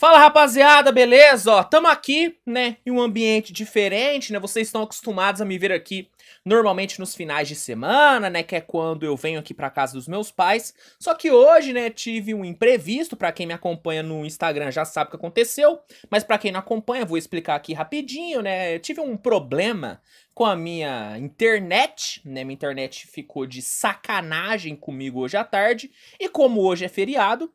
Fala rapaziada, beleza? Ó, tamo aqui, né, em um ambiente diferente, né? Vocês estão acostumados a me ver aqui normalmente nos finais de semana, né, que é quando eu venho aqui para casa dos meus pais. Só que hoje, né, tive um imprevisto, para quem me acompanha no Instagram já sabe o que aconteceu, mas para quem não acompanha, vou explicar aqui rapidinho, né? Eu tive um problema com a minha internet, né? Minha internet ficou de sacanagem comigo hoje à tarde, e como hoje é feriado,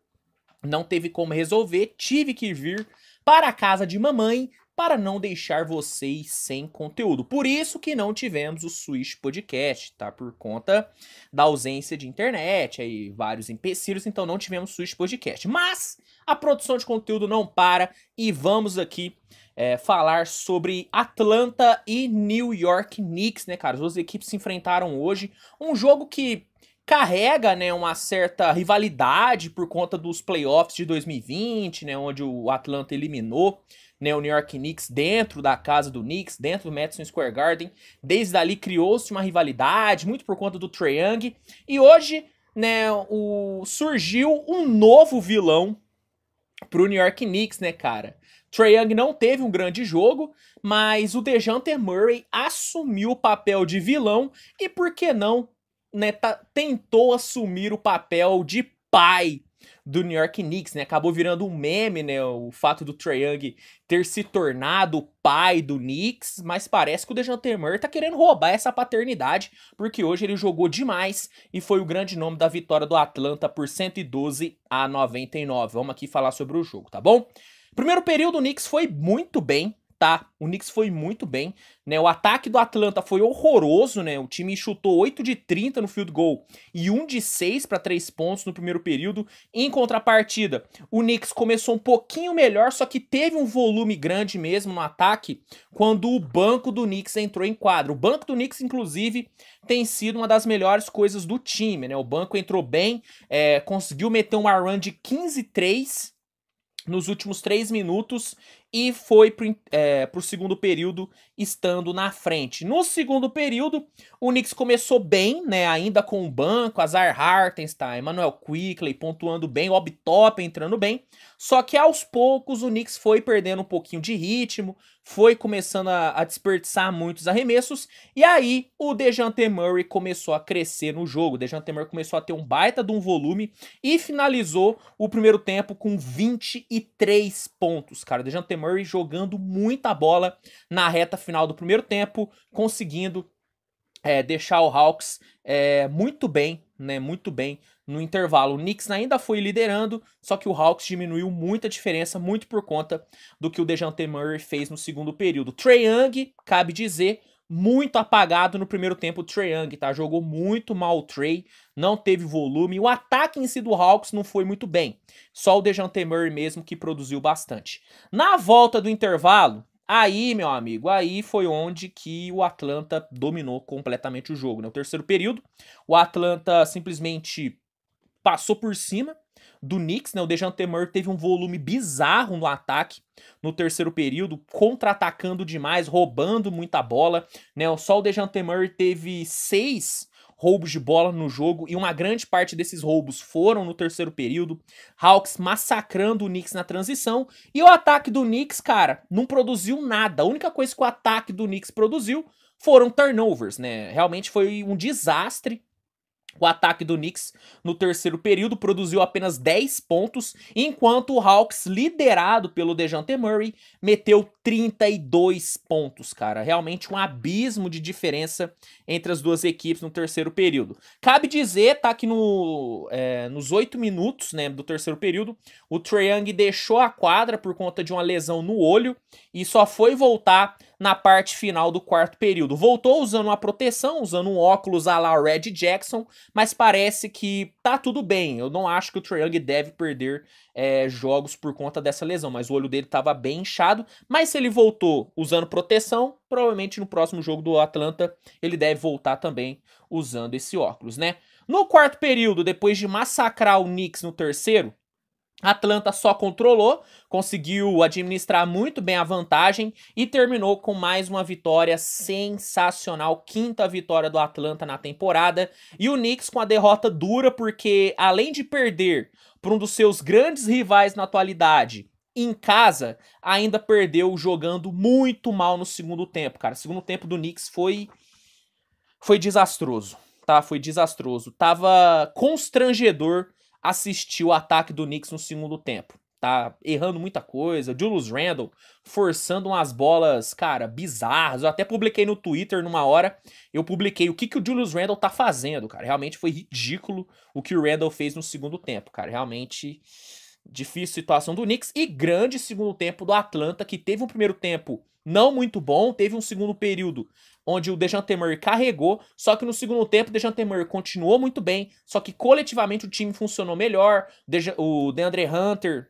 não teve como resolver, tive que vir para a casa de mamãe para não deixar vocês sem conteúdo. Por isso que não tivemos o Switch Podcast, tá? Por conta da ausência de internet, aí vários empecilhos, então não tivemos Switch Podcast. Mas a produção de conteúdo não para e vamos aqui é, falar sobre Atlanta e New York Knicks, né, cara? As duas equipes se enfrentaram hoje. Um jogo que carrega, né, uma certa rivalidade por conta dos playoffs de 2020, né, onde o Atlanta eliminou né, o New York Knicks dentro da casa do Knicks, dentro do Madison Square Garden. Desde ali criou-se uma rivalidade, muito por conta do Trae Young. E hoje, né, o, surgiu um novo vilão pro New York Knicks, né, cara? Trae Young não teve um grande jogo, mas o DeJounte Murray assumiu o papel de vilão e por que não né, tá, tentou assumir o papel de pai do New York Knicks, né? Acabou virando um meme, né? O fato do Trae Young ter se tornado o pai do Knicks, mas parece que o Dejounte Murray tá querendo roubar essa paternidade, porque hoje ele jogou demais e foi o grande nome da vitória do Atlanta por 112 a 99. Vamos aqui falar sobre o jogo, tá bom? Primeiro período, o Knicks foi muito bem, chutar. Tá? O Knicks foi muito bem, né? O ataque do Atlanta foi horroroso, né? O time chutou 8 de 30 no field goal e 1 de 6 para 3 pontos no primeiro período. Em contrapartida, o Knicks começou um pouquinho melhor, só que teve um volume grande mesmo no ataque quando o banco do Knicks entrou em quadro. O banco do Knicks, inclusive, tem sido uma das melhores coisas do time, né? O banco entrou bem, é, conseguiu meter um run de 15-3 nos últimos três minutos e foi para é, o segundo período estando na frente. No segundo período, o Knicks começou bem, né? Ainda com o banco, Azar Hartenstein, Emmanuel Quickley pontuando bem, o Top entrando bem. Só que aos poucos o Knicks foi perdendo um pouquinho de ritmo, foi começando a, a desperdiçar muitos arremessos. E aí o Dejante Murray começou a crescer no jogo. O Dejante Murray começou a ter um baita de um volume e finalizou o primeiro tempo com 23 pontos, cara. O Dejante Murray jogando muita bola na reta final do primeiro tempo, conseguindo é, deixar o Hawks é, muito bem, né? Muito bem no intervalo. O Knicks ainda foi liderando, só que o Hawks diminuiu muita diferença, muito por conta do que o Dejante Murray fez no segundo período. Trey Young, cabe dizer, muito apagado no primeiro tempo o Trae Young, tá? Jogou muito mal o Trey, não teve volume. O ataque em si do Hawks não foi muito bem. Só o Dejante Murray mesmo que produziu bastante. Na volta do intervalo, aí, meu amigo, aí foi onde que o Atlanta dominou completamente o jogo, No né? terceiro período, o Atlanta simplesmente passou por cima do Knicks, né? O Dejante Murray teve um volume bizarro no ataque no terceiro período, contra-atacando demais, roubando muita bola, né? Só o Dejante Murray teve seis roubos de bola no jogo e uma grande parte desses roubos foram no terceiro período. Hawks massacrando o Knicks na transição e o ataque do Knicks, cara, não produziu nada. A única coisa que o ataque do Knicks produziu foram turnovers, né? Realmente foi um desastre o ataque do Knicks no terceiro período produziu apenas 10 pontos, enquanto o Hawks, liderado pelo DeJounte Murray, meteu 32 pontos, cara. Realmente um abismo de diferença entre as duas equipes no terceiro período. Cabe dizer, tá, que no, é, nos 8 minutos né, do terceiro período, o Trae Young deixou a quadra por conta de uma lesão no olho e só foi voltar na parte final do quarto período. Voltou usando uma proteção, usando um óculos à la Red Jackson, mas parece que tá tudo bem. Eu não acho que o Trae deve perder é, jogos por conta dessa lesão, mas o olho dele estava bem inchado. Mas se ele voltou usando proteção, provavelmente no próximo jogo do Atlanta ele deve voltar também usando esse óculos, né? No quarto período, depois de massacrar o Knicks no terceiro, Atlanta só controlou, conseguiu administrar muito bem a vantagem e terminou com mais uma vitória sensacional, quinta vitória do Atlanta na temporada. E o Knicks com a derrota dura porque além de perder para um dos seus grandes rivais na atualidade, em casa, ainda perdeu jogando muito mal no segundo tempo, cara. O segundo tempo do Knicks foi foi desastroso, tá? Foi desastroso. Tava constrangedor assistiu o ataque do Knicks no segundo tempo. Tá errando muita coisa. Julius Randle forçando umas bolas, cara, bizarras. Eu até publiquei no Twitter numa hora. Eu publiquei o que, que o Julius Randle tá fazendo, cara. Realmente foi ridículo o que o Randle fez no segundo tempo, cara. Realmente difícil situação do Knicks. E grande segundo tempo do Atlanta, que teve um primeiro tempo não muito bom. Teve um segundo período onde o Dejante Murray carregou, só que no segundo tempo o Dejante Murray continuou muito bem, só que coletivamente o time funcionou melhor. O DeAndre Hunter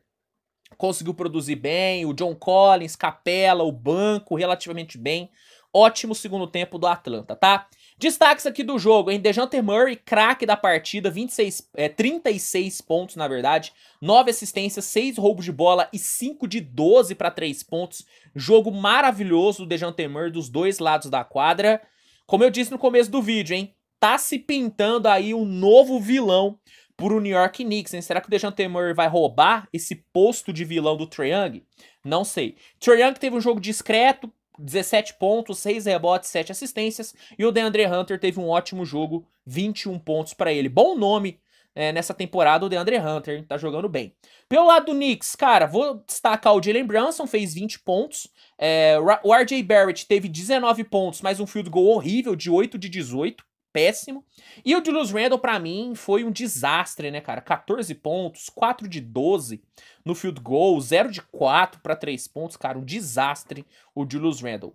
conseguiu produzir bem, o John Collins, Capela, o banco relativamente bem. Ótimo segundo tempo do Atlanta, tá? Destaques aqui do jogo, hein? Dejante Murray, craque da partida, 26, é, 36 pontos na verdade, 9 assistências, 6 roubos de bola e 5 de 12 para 3 pontos. Jogo maravilhoso do Dejante Murray dos dois lados da quadra. Como eu disse no começo do vídeo, hein, tá se pintando aí um novo vilão pro New York Knicks, hein? Será que o Dejante Murray vai roubar esse posto de vilão do Trae Young? Não sei. Trae Young teve um jogo discreto, 17 pontos, 6 rebotes, 7 assistências. E o DeAndre Hunter teve um ótimo jogo, 21 pontos para ele. Bom nome é, nessa temporada, o DeAndre Hunter tá jogando bem. Pelo lado do Knicks, cara, vou destacar o Jalen Brunson, fez 20 pontos. É, o RJ Barrett teve 19 pontos, mas um field goal horrível de 8 de 18 péssimo. E o Julius Randle, para mim, foi um desastre, né, cara? 14 pontos, 4 de 12 no field goal, 0 de 4 para 3 pontos, cara. Um desastre o Julius Randle.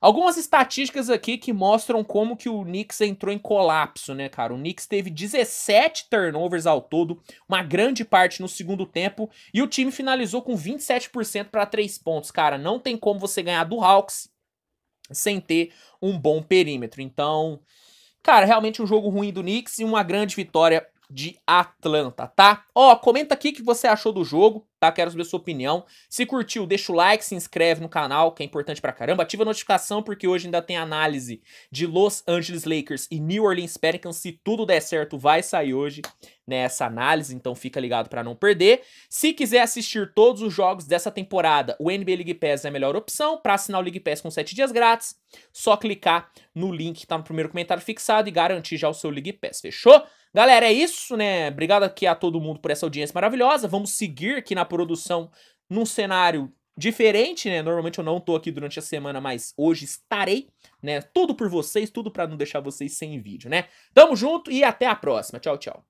Algumas estatísticas aqui que mostram como que o Knicks entrou em colapso, né, cara? O Knicks teve 17 turnovers ao todo, uma grande parte no segundo tempo, e o time finalizou com 27% para 3 pontos, cara. Não tem como você ganhar do Hawks sem ter um bom perímetro. Então, Cara, realmente um jogo ruim do Knicks e uma grande vitória de Atlanta, tá? Ó, comenta aqui o que você achou do jogo, tá? Quero saber a sua opinião. Se curtiu, deixa o like, se inscreve no canal, que é importante pra caramba. Ativa a notificação, porque hoje ainda tem análise de Los Angeles Lakers e New Orleans Pelicans. Se tudo der certo, vai sair hoje nessa né, análise, então fica ligado para não perder. Se quiser assistir todos os jogos dessa temporada, o NBA League Pass é a melhor opção. Para assinar o League Pass com 7 dias grátis, só clicar no link que tá no primeiro comentário fixado e garantir já o seu League Pass, fechou? Galera, é isso, né? Obrigado aqui a todo mundo por essa audiência maravilhosa. Vamos seguir aqui na produção num cenário diferente, né? Normalmente eu não tô aqui durante a semana, mas hoje estarei, né? Tudo por vocês, tudo para não deixar vocês sem vídeo, né? Tamo junto e até a próxima. Tchau, tchau.